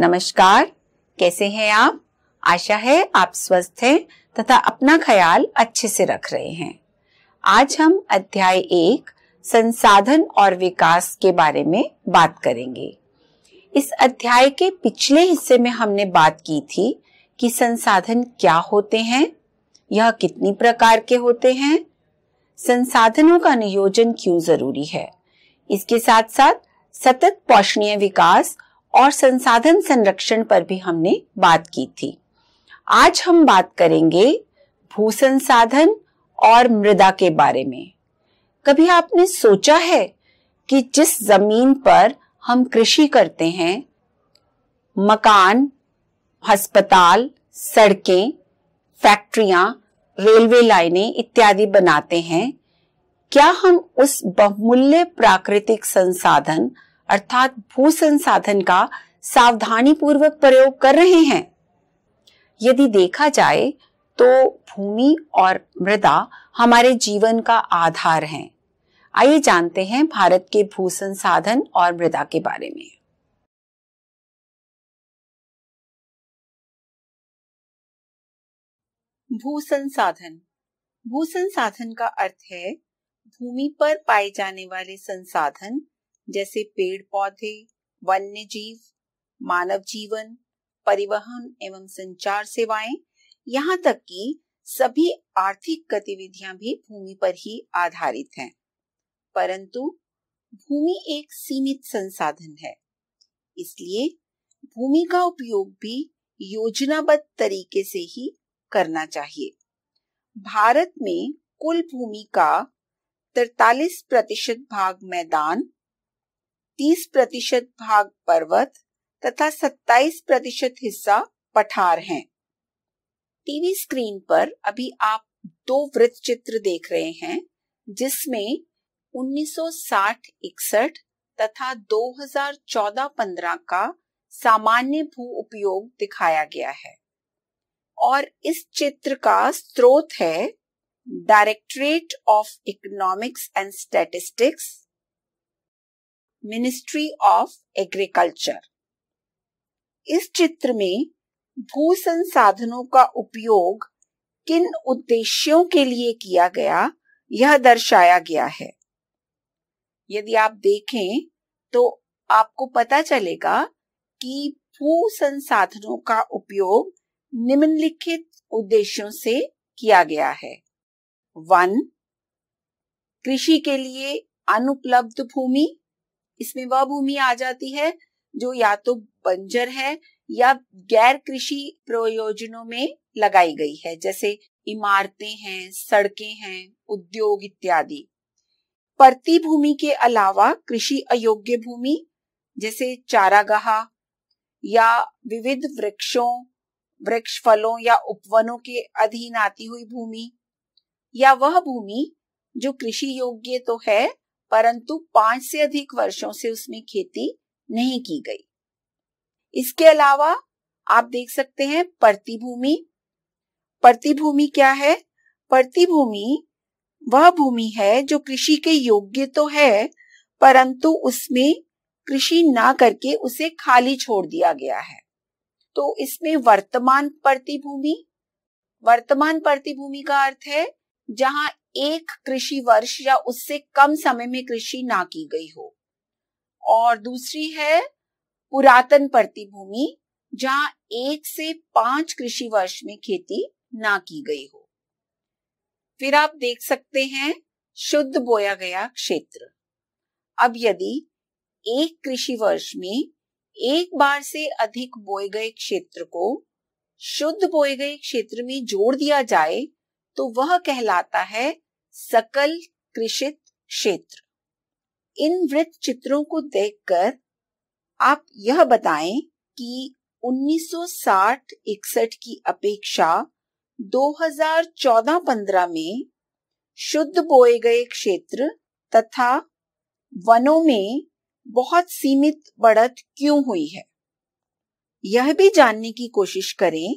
नमस्कार कैसे हैं आप आशा है आप स्वस्थ हैं तथा अपना ख्याल अच्छे से रख रहे हैं आज हम अध्याय एक संसाधन और विकास के बारे में बात करेंगे इस अध्याय के पिछले हिस्से में हमने बात की थी कि संसाधन क्या होते हैं यह कितनी प्रकार के होते हैं संसाधनों का नियोजन क्यों जरूरी है इसके साथ साथ सतत पोषणीय विकास और संसाधन संरक्षण पर भी हमने बात की थी आज हम बात करेंगे भू संसाधन और मृदा के बारे में कभी आपने सोचा है कि जिस जमीन पर हम कृषि करते हैं मकान अस्पताल सड़कें फैक्ट्रियां रेलवे लाइनें इत्यादि बनाते हैं क्या हम उस बहुमूल्य प्राकृतिक संसाधन अर्थात भू संसाधन का सावधानी पूर्वक प्रयोग कर रहे हैं यदि देखा जाए तो भूमि और मृदा हमारे जीवन का आधार हैं। आइए जानते हैं भारत के भू संसाधन और मृदा के बारे में भू संसाधन भू संसाधन का अर्थ है भूमि पर पाए जाने वाले संसाधन जैसे पेड़ पौधे वन्य जीव मानव जीवन परिवहन एवं संचार सेवाएं यहाँ तक कि सभी आर्थिक गतिविधियां भी भूमि पर ही आधारित हैं परंतु भूमि एक सीमित संसाधन है इसलिए भूमि का उपयोग भी योजनाबद्ध तरीके से ही करना चाहिए भारत में कुल भूमि का 43 प्रतिशत भाग मैदान तीस प्रतिशत भाग पर्वत तथा सत्ताईस प्रतिशत हिस्सा पठार हैं। टीवी स्क्रीन पर अभी आप दो वृत्त चित्र देख रहे हैं जिसमें 1960-61 तथा 2014-15 का सामान्य भू उपयोग दिखाया गया है और इस चित्र का स्रोत है directorate of economics and statistics ministry of agriculture इस चित्र में भू संसाधनों का उपयोग किन उद्देश्यों के लिए किया गया यह दर्शाया गया है यदि आप देखें तो आपको पता चलेगा कि भू संसाधनों का उपयोग निम्नलिखित उद्देश्यों से किया गया है वन कृषि के लिए अनुपलब्ध भूमि इसमें वह भूमि आ जाती है जो या तो बंजर है या गैर कृषि प्रयोजनों में लगाई गई है जैसे इमारतें हैं सड़कें हैं उद्योग इत्यादि परती भूमि के अलावा कृषि अयोग्य भूमि जैसे चारागाह या विविध वृक्षों वृक्ष फलों या उपवनों के अधीन आती हुई भूमि या वह भूमि जो कृषि योग्य तो है परंतु पांच से अधिक वर्षों से उसमें खेती नहीं की गई इसके अलावा आप देख सकते हैं प्रतिभूमि प्रतिभूमि क्या है प्रतिभूमि वह भूमि है जो कृषि के योग्य तो है परंतु उसमें कृषि ना करके उसे खाली छोड़ दिया गया है तो इसमें वर्तमान प्रतिभूमि वर्तमान प्रतिभूमि का अर्थ है जहां एक कृषि वर्ष या उससे कम समय में कृषि ना की गई हो और दूसरी है पुरातन प्रतिभूमि जहां एक से पांच कृषि वर्ष में खेती ना की गई हो फिर आप देख सकते हैं शुद्ध बोया गया क्षेत्र अब यदि एक कृषि वर्ष में एक बार से अधिक बोए गए क्षेत्र को शुद्ध बोए गए क्षेत्र में जोड़ दिया जाए तो वह कहलाता है सकल कृषित क्षेत्र इन वृत्त चित्रों को देखकर आप यह बताएं कि 1960-61 की अपेक्षा 2014-15 में शुद्ध बोए गए क्षेत्र तथा वनों में बहुत सीमित बढ़त क्यों हुई है यह भी जानने की कोशिश करें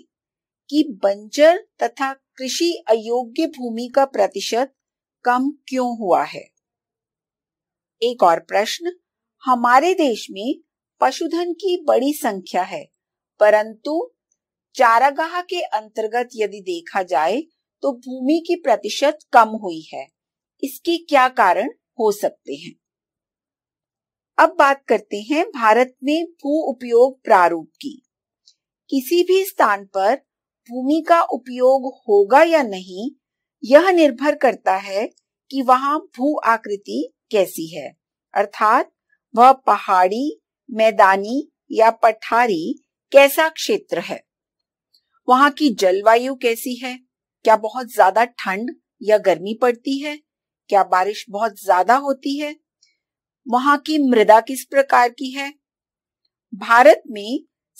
कि बंजर तथा कृषि अयोग्य भूमि का प्रतिशत कम क्यों हुआ है एक और प्रश्न हमारे देश में पशुधन की बड़ी संख्या है परंतु चारागाह के अंतर्गत यदि देखा जाए तो भूमि की प्रतिशत कम हुई है इसके क्या कारण हो सकते हैं अब बात करते हैं भारत में भू उपयोग प्रारूप की किसी भी स्थान पर भूमि का उपयोग होगा या नहीं यह निर्भर करता है कि वहाँ भू आकृति कैसी है अर्थात वह पहाड़ी मैदानी या पठारी कैसा क्षेत्र है वहाँ की जलवायु कैसी है क्या बहुत ज्यादा ठंड या गर्मी पड़ती है क्या बारिश बहुत ज्यादा होती है वहां की मृदा किस प्रकार की है भारत में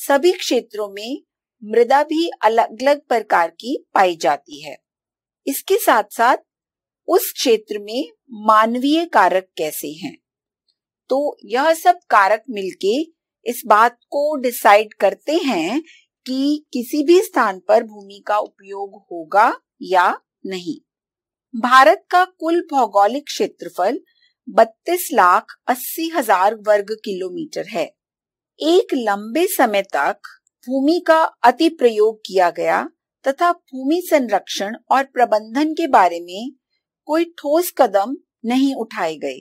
सभी क्षेत्रों में मृदा भी अलग अलग प्रकार की पाई जाती है इसके साथ साथ उस क्षेत्र में मानवीय कारक कैसे हैं तो यह सब कारक मिलके इस बात को डिसाइड करते हैं कि किसी भी स्थान पर भूमि का उपयोग होगा या नहीं भारत का कुल भौगोलिक क्षेत्रफल बत्तीस लाख अस्सी हजार वर्ग किलोमीटर है एक लंबे समय तक भूमि का अति प्रयोग किया गया तथा भूमि संरक्षण और प्रबंधन के बारे में कोई ठोस कदम नहीं उठाए गए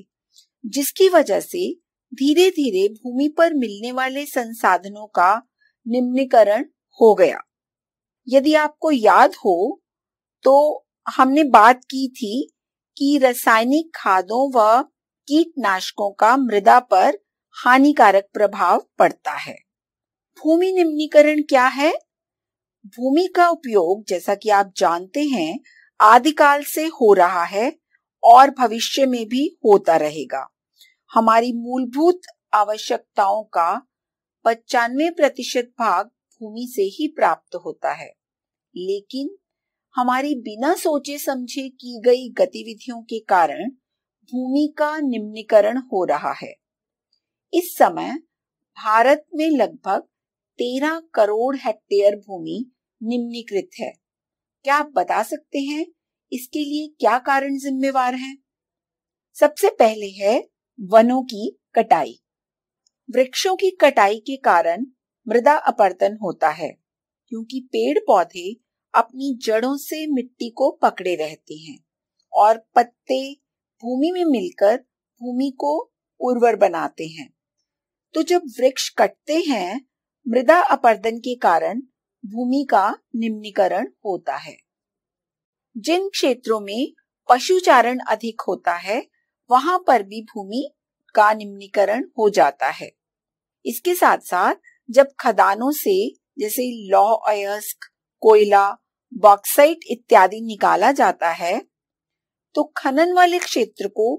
जिसकी वजह से धीरे धीरे भूमि पर मिलने वाले संसाधनों का निम्नीकरण हो गया यदि आपको याद हो तो हमने बात की थी कि रासायनिक खादों व कीटनाशकों का मृदा पर हानिकारक प्रभाव पड़ता है भूमि निम्नीकरण क्या है भूमि का उपयोग जैसा कि आप जानते हैं आदिकाल से हो रहा है और भविष्य में भी होता रहेगा हमारी मूलभूत आवश्यकताओं का पचानवे प्रतिशत भाग भूमि से ही प्राप्त होता है लेकिन हमारी बिना सोचे समझे की गई गतिविधियों के कारण भूमि का निम्नीकरण हो रहा है इस समय भारत में लगभग तेरह करोड़ हेक्टेयर भूमि निम्नीकृत है क्या आप बता सकते हैं इसके लिए क्या कारण जिम्मेवार हैं? सबसे पहले है वनों की कटाई वृक्षों की कटाई के कारण मृदा अपरतन होता है क्योंकि पेड़ पौधे अपनी जड़ों से मिट्टी को पकड़े रहते हैं और पत्ते भूमि में मिलकर भूमि को उर्वर बनाते हैं तो जब वृक्ष कटते हैं मृदा अपर्दन के कारण भूमि का निम्नीकरण होता है जिन क्षेत्रों में पशुचारण अधिक होता है वहां पर भी भूमि का निम्नीकरण हो जाता है इसके साथ साथ जब खदानों से जैसे लौह अयस्क कोयला बॉक्साइट इत्यादि निकाला जाता है तो खनन वाले क्षेत्र को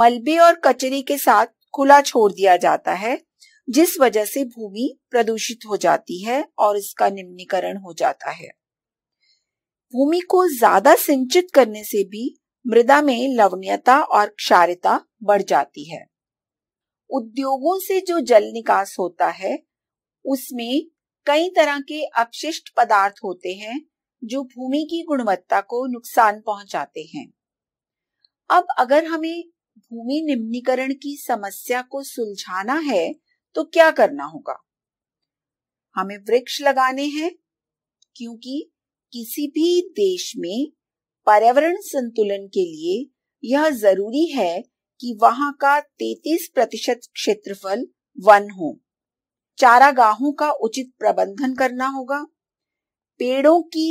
मलबे और कचरे के साथ खुला छोड़ दिया जाता है जिस वजह से भूमि प्रदूषित हो जाती है और इसका निम्नीकरण हो जाता है भूमि को ज्यादा सिंचित करने से भी मृदा में लवणीयता और क्षारिता बढ़ जाती है उद्योगों से जो जल निकास होता है उसमें कई तरह के अपशिष्ट पदार्थ होते हैं जो भूमि की गुणवत्ता को नुकसान पहुंचाते हैं अब अगर हमें भूमि निम्नीकरण की समस्या को सुलझाना है तो क्या करना होगा हमें वृक्ष लगाने हैं क्योंकि किसी भी देश में पर्यावरण संतुलन के लिए यह जरूरी है कि वहां का 33 प्रतिशत क्षेत्रफल वन हो चारागाहों का उचित प्रबंधन करना होगा पेड़ों की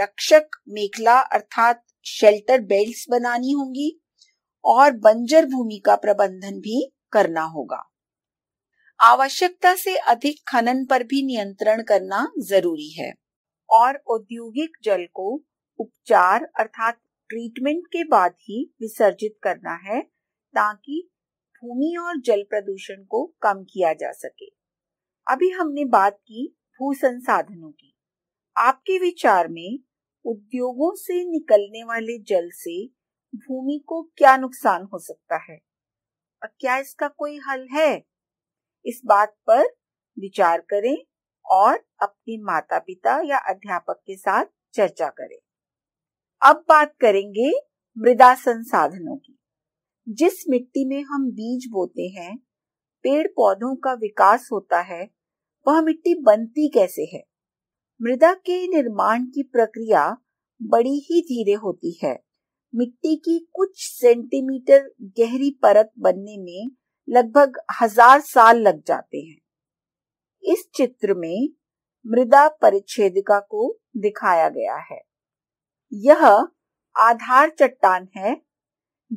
रक्षक मेखला अर्थात शेल्टर बेल्ट्स बनानी होंगी और बंजर भूमि का प्रबंधन भी करना होगा आवश्यकता से अधिक खनन पर भी नियंत्रण करना जरूरी है और औद्योगिक जल को उपचार अर्थात ट्रीटमेंट के बाद ही विसर्जित करना है ताकि भूमि और जल प्रदूषण को कम किया जा सके अभी हमने बात की भू संसाधनों की आपके विचार में उद्योगों से निकलने वाले जल से भूमि को क्या नुकसान हो सकता है और क्या इसका कोई हल है इस बात पर विचार करें और अपने माता पिता या अध्यापक के साथ चर्चा करें अब बात करेंगे मृदा संसाधनों की जिस मिट्टी में हम बीज बोते हैं पेड़ पौधों का विकास होता है वह मिट्टी बनती कैसे है मृदा के निर्माण की प्रक्रिया बड़ी ही धीरे होती है मिट्टी की कुछ सेंटीमीटर गहरी परत बनने में लगभग हजार साल लग जाते हैं इस चित्र में मृदा परिच्छेदिका को दिखाया गया है यह आधार चट्टान है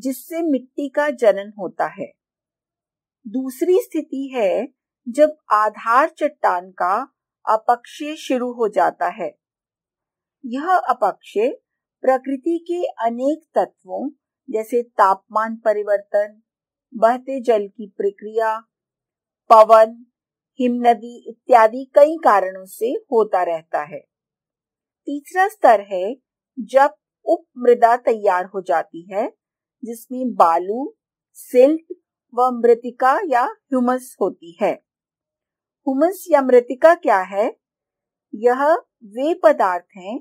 जिससे मिट्टी का जनन होता है दूसरी स्थिति है जब आधार चट्टान का अपक्षय शुरू हो जाता है यह अपक्षय प्रकृति के अनेक तत्वों जैसे तापमान परिवर्तन बहते जल की प्रक्रिया पवन हिम नदी इत्यादि कई कारणों से होता रहता है तीसरा स्तर है जब उप मृदा तैयार हो जाती है जिसमें बालू सिल्ट व मृतिका या ह्यूमस होती है हुमस या मृतिका क्या है यह वे पदार्थ हैं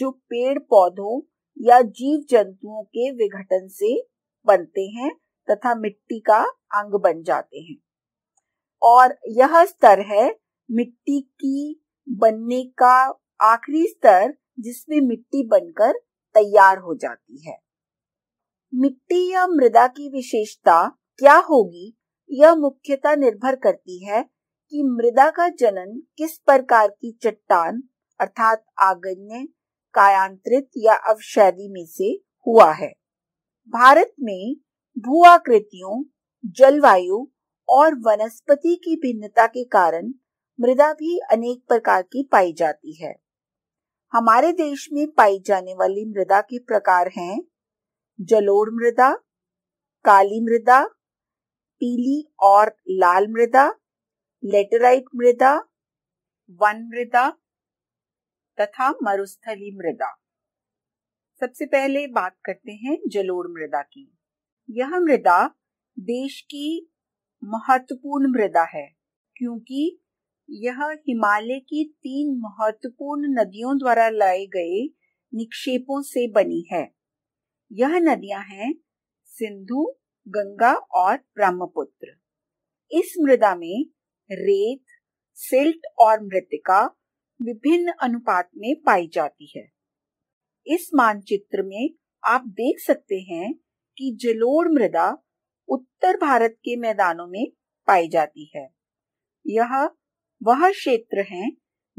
जो पेड़ पौधों या जीव जंतुओं के विघटन से बनते हैं तथा मिट्टी का अंग बन जाते हैं और यह स्तर है मिट्टी की बनने का आखिरी स्तर जिसमें मिट्टी बनकर तैयार हो जाती है मिट्टी या मृदा की विशेषता क्या होगी यह मुख्यतः निर्भर करती है कि मृदा का जनन किस प्रकार की चट्टान अर्थात आगन्य कायांत्रित या अवशैदी में से हुआ है भारत में भू आकृतियों जलवायु और वनस्पति की भिन्नता के कारण मृदा भी अनेक प्रकार की पाई जाती है हमारे देश में पाई जाने वाली मृदा के प्रकार हैं जलोढ़ मृदा काली मृदा पीली और लाल मृदा लेटेराइट मृदा वन मृदा तथा मरुस्थली मृदा सबसे पहले बात करते हैं जलोढ़ मृदा की यह मृदा देश की महत्वपूर्ण मृदा है क्योंकि यह हिमालय की तीन महत्वपूर्ण नदियों द्वारा लाए गए निक्षेपों से बनी है यह नदियां हैं सिंधु गंगा और ब्रह्मपुत्र इस मृदा में रेत सिल्ट और मृतिका विभिन्न अनुपात में पाई जाती है इस मानचित्र में आप देख सकते हैं की जलोड़ मृदा उत्तर भारत के मैदानों में पाई जाती है यह वह क्षेत्र है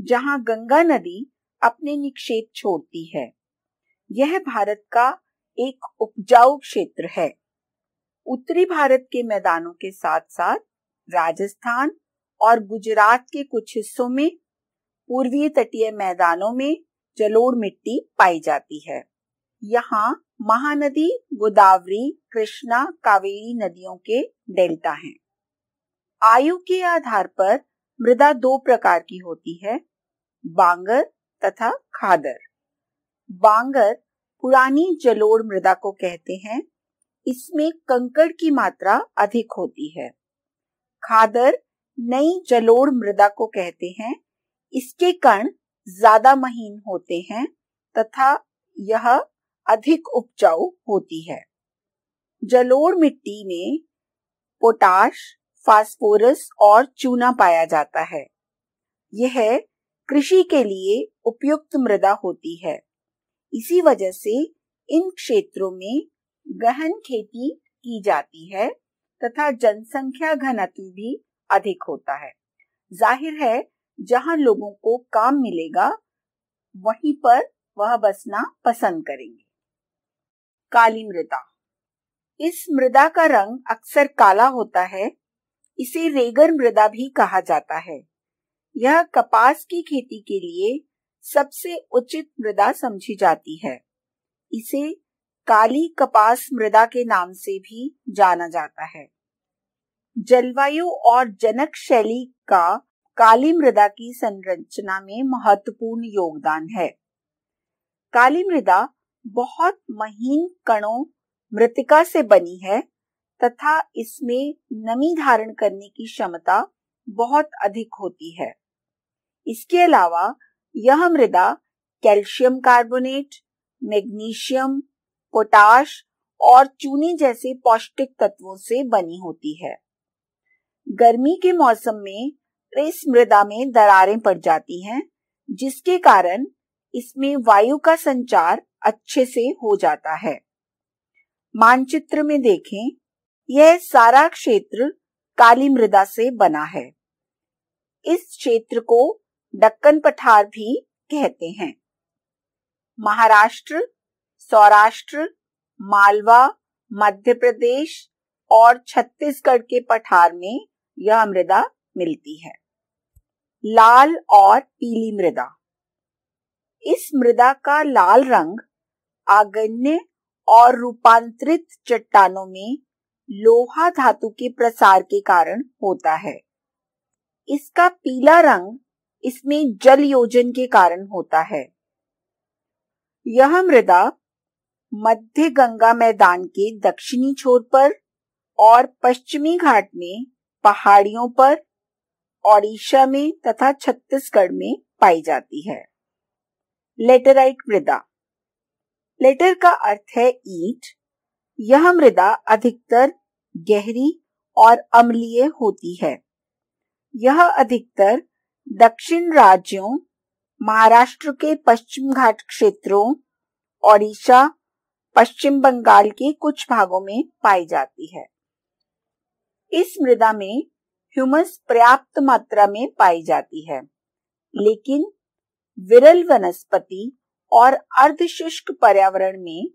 जहां गंगा नदी अपने निक्षेप छोड़ती है यह भारत का एक उपजाऊ क्षेत्र है उत्तरी भारत के मैदानों के साथ साथ राजस्थान और गुजरात के कुछ हिस्सों में पूर्वी तटीय मैदानों में जलोढ़ मिट्टी पाई जाती है यहाँ महानदी गोदावरी कृष्णा कावेरी नदियों के डेल्टा हैं। आयु के आधार पर मृदा दो प्रकार की होती है बांगर तथा खादर बांगर पुरानी जलोड़ मृदा को कहते हैं इसमें कंकड़ की मात्रा अधिक होती है खादर नई जलोर मृदा को कहते हैं इसके कण ज्यादा महीन होते हैं तथा यह अधिक उपजाऊ होती है जलोढ़ मिट्टी में पोटाश फास्फोरस और चूना पाया जाता है यह कृषि के लिए उपयुक्त मृदा होती है इसी वजह से इन क्षेत्रों में गहन खेती की जाती है तथा जनसंख्या घनत्व भी अधिक होता है जाहिर है जहां लोगों को काम मिलेगा वहीं पर वह बसना पसंद करेंगे काली मृदा इस मृदा का रंग अक्सर काला होता है इसे रेगर मृदा भी कहा जाता है यह कपास की खेती के लिए सबसे उचित मृदा समझी जाती है इसे काली कपास मृदा के नाम से भी जाना जाता है जलवायु और जनक शैली का काली मृदा की संरचना में महत्वपूर्ण योगदान है काली मृदा बहुत महीन कणों मृतिका से बनी है तथा इसमें नमी धारण करने की क्षमता बहुत अधिक होती है इसके अलावा यह मृदा कैल्शियम कार्बोनेट मैग्नीशियम पोटाश और चूने जैसे पौष्टिक तत्वों से बनी होती है गर्मी के मौसम में इस मृदा में दरारें पड़ जाती हैं जिसके कारण इसमें वायु का संचार अच्छे से हो जाता है मानचित्र में देखें यह सारा क्षेत्र काली मृदा से बना है इस क्षेत्र को डक्कन पठार भी कहते हैं महाराष्ट्र सौराष्ट्र मालवा मध्य प्रदेश और छत्तीसगढ़ के पठार में यह मृदा मिलती है लाल और पीली मृदा इस मृदा का लाल रंग आगन्य और रूपांतरित चट्टानों में लोहा धातु के प्रसार के कारण होता है इसका पीला रंग इसमें जल योजन के कारण होता है यह मृदा मध्य गंगा मैदान के दक्षिणी छोर पर और पश्चिमी घाट में पहाड़ियों पर ओडिशा में तथा छत्तीसगढ़ में पाई जाती है लेटराइट मृदा लेटर का अर्थ है ईट यह मृदा अधिकतर गहरी और अम्लीय होती है यह अधिकतर दक्षिण राज्यों महाराष्ट्र के पश्चिम घाट क्षेत्रों ओडिशा पश्चिम बंगाल के कुछ भागों में पाई जाती है इस मृदा में ह्यूमस पर्याप्त मात्रा में पाई जाती है लेकिन विरल वनस्पति और अर्ध शुष्क पर्यावरण में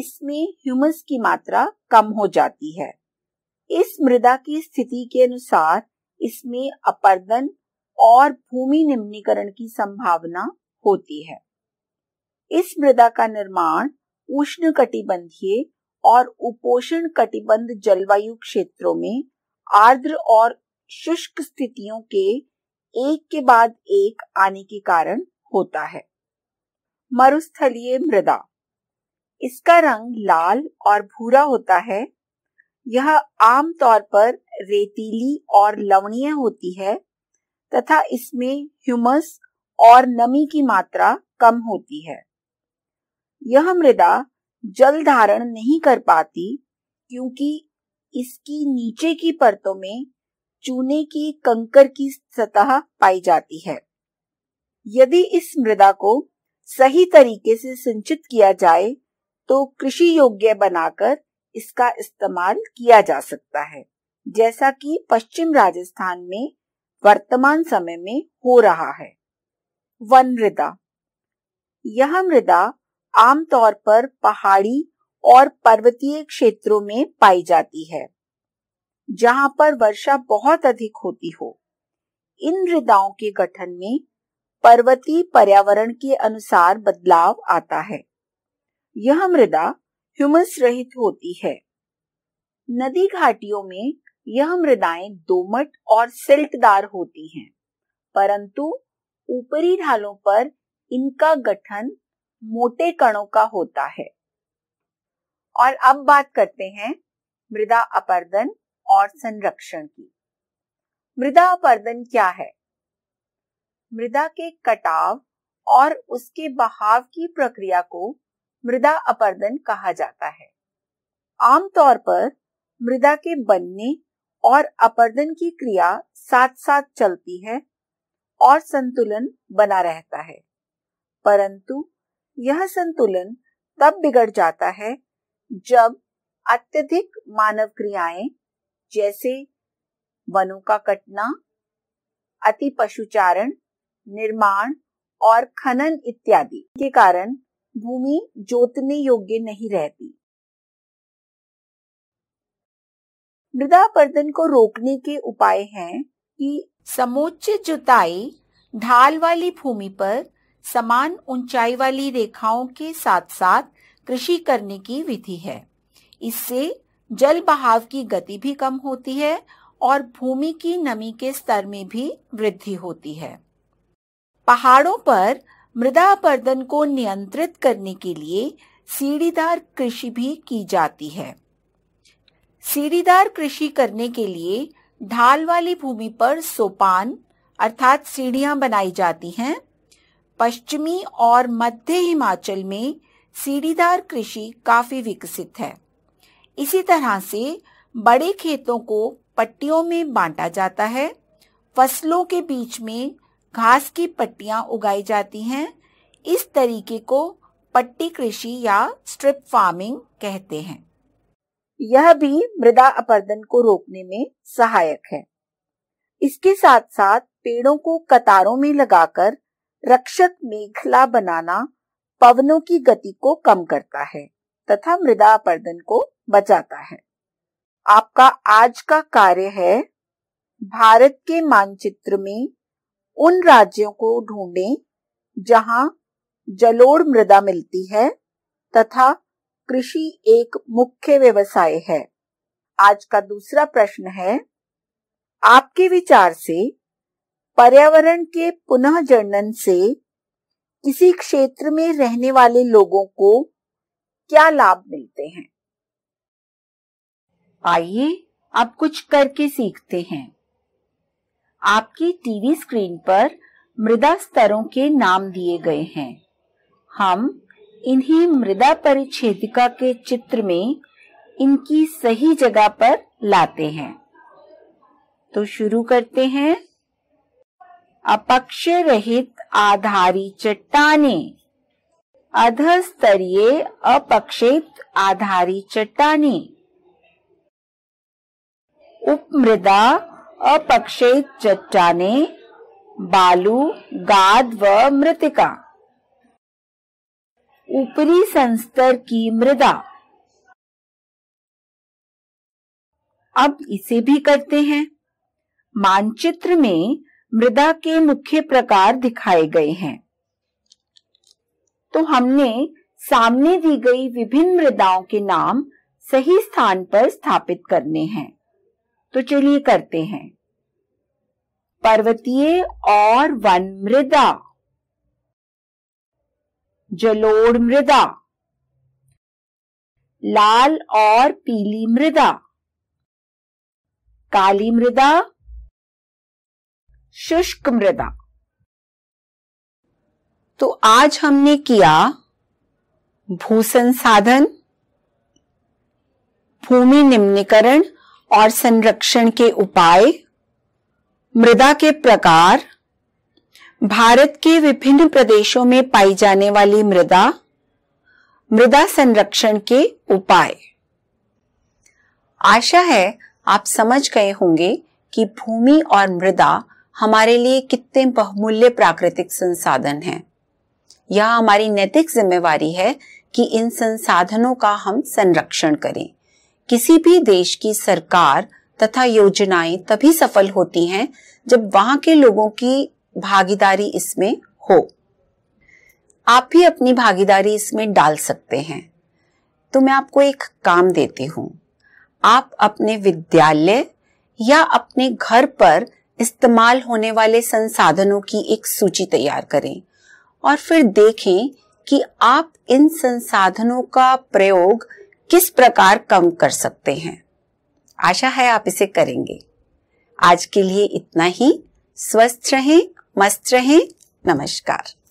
इसमें ह्यूमस की मात्रा कम हो जाती है इस मृदा की स्थिति के अनुसार इसमें अपर्दन और भूमि निम्नीकरण की संभावना होती है इस मृदा का निर्माण उष्ण कटिबंधीय और उपोषण कटिबंध जलवायु क्षेत्रों में आर्द्र और शुष्क स्थितियों के एक के बाद एक आने के कारण होता है मरुस्थलीय मृदा इसका रंग लाल और भूरा होता है यह आमतौर पर रेतीली और लवणीय होती है तथा इसमें ह्यूमस और नमी की मात्रा कम होती है यह मृदा जल धारण नहीं कर पाती क्योंकि इसकी नीचे की परतों में चूने की कंकर की सतह पाई जाती है यदि इस मृदा को सही तरीके से सिंचित किया जाए तो कृषि योग्य बनाकर इसका इस्तेमाल किया जा सकता है जैसा कि पश्चिम राजस्थान में वर्तमान समय में हो रहा है वन मृदा यह मृदा आमतौर पर पहाड़ी और पर्वतीय क्षेत्रों में पाई जाती है जहां पर वर्षा बहुत अधिक होती हो इन मृदाओं के गठन में पर्वतीय पर्यावरण के अनुसार बदलाव आता है यह मृदा ह्यूमस रहित होती है नदी घाटियों में यह मृदाएं दोमट और सिल्टदार होती हैं, परंतु ऊपरी ढालों पर इनका गठन मोटे कणों का होता है और अब बात करते हैं मृदा अपर्दन और संरक्षण की मृदा अपर्दन क्या है मृदा के कटाव और उसके बहाव की प्रक्रिया को मृदा अपर्दन कहा जाता है आमतौर पर मृदा के बनने और अपर्दन की क्रिया साथ साथ चलती है और संतुलन बना रहता है परंतु यह संतुलन तब बिगड़ जाता है जब अत्यधिक मानव क्रियाएं जैसे वनों का कटना अति पशुचारण निर्माण और खनन इत्यादि के कारण भूमि जोतने योग्य नहीं रहती मृदा अपरदन को रोकने के उपाय हैं कि समुच्च जुताई ढाल वाली भूमि पर समान ऊंचाई वाली रेखाओं के साथ साथ कृषि करने की विधि है इससे जल बहाव की गति भी कम होती है और भूमि की नमी के स्तर में भी वृद्धि होती है पहाड़ों पर मृदा अपर्दन को नियंत्रित करने के लिए सीढ़ीदार कृषि भी की जाती है सीढ़ीदार कृषि करने के लिए ढाल वाली भूमि पर सोपान अर्थात सीढ़ियां बनाई जाती हैं पश्चिमी और मध्य हिमाचल में सीढ़ीदार कृषि काफी विकसित है इसी तरह से बड़े खेतों को पट्टियों में बांटा जाता है फसलों के बीच में घास की पट्टियां उगाई जाती हैं इस तरीके को पट्टी कृषि या स्ट्रिप फार्मिंग कहते हैं यह भी मृदा अपर्दन को रोकने में सहायक है इसके साथ साथ पेड़ों को कतारों में लगाकर रक्षक मेखला बनाना पवनों की गति को कम करता है तथा मृदा अपर्दन को बचाता है आपका आज का कार्य है भारत के मानचित्र में उन राज्यों को ढूंढें जहां जलोढ़ मृदा मिलती है तथा कृषि एक मुख्य व्यवसाय है आज का दूसरा प्रश्न है आपके विचार से पर्यावरण के पुनः जनन से किसी क्षेत्र में रहने वाले लोगों को क्या लाभ मिलते हैं आइए अब कुछ करके सीखते हैं आपकी टीवी स्क्रीन पर मृदा स्तरों के नाम दिए गए हैं हम इन्हीं मृदा परिच्छेदिका के चित्र में इनकी सही जगह पर लाते हैं तो शुरू करते हैं अपक्ष रहित आधारी चट्टाने अधस्तरीय अपक्षित आधारी चट्टाने उपमृदा अपक्षेद चट्टाने बालू गाद व मृतिका ऊपरी संस्तर की मृदा अब इसे भी करते हैं मानचित्र में मृदा के मुख्य प्रकार दिखाए गए हैं तो हमने सामने दी गई विभिन्न मृदाओं के नाम सही स्थान पर स्थापित करने हैं तो चलिए करते हैं पर्वतीय और वन मृदा जलोड़ मृदा लाल और पीली मृदा काली मृदा शुष्क मृदा तो आज हमने किया भूसंसाधन भूमि निम्नीकरण और संरक्षण के उपाय मृदा के प्रकार भारत के विभिन्न प्रदेशों में पाई जाने वाली मृदा मृदा संरक्षण के उपाय आशा है आप समझ गए होंगे कि भूमि और मृदा हमारे लिए कितने बहुमूल्य प्राकृतिक संसाधन हैं। यह हमारी नैतिक जिम्मेवारी है कि इन संसाधनों का हम संरक्षण करें किसी भी देश की सरकार तथा योजनाएं तभी सफल होती हैं जब वहां के लोगों की भागीदारी इसमें हो आप भी अपनी भागीदारी इसमें डाल सकते हैं तो मैं आपको एक काम देती हूँ आप अपने विद्यालय या अपने घर पर इस्तेमाल होने वाले संसाधनों की एक सूची तैयार करें और फिर देखें कि आप इन संसाधनों का प्रयोग किस प्रकार कम कर सकते हैं आशा है आप इसे करेंगे आज के लिए इतना ही स्वस्थ रहें मस्त रहें नमस्कार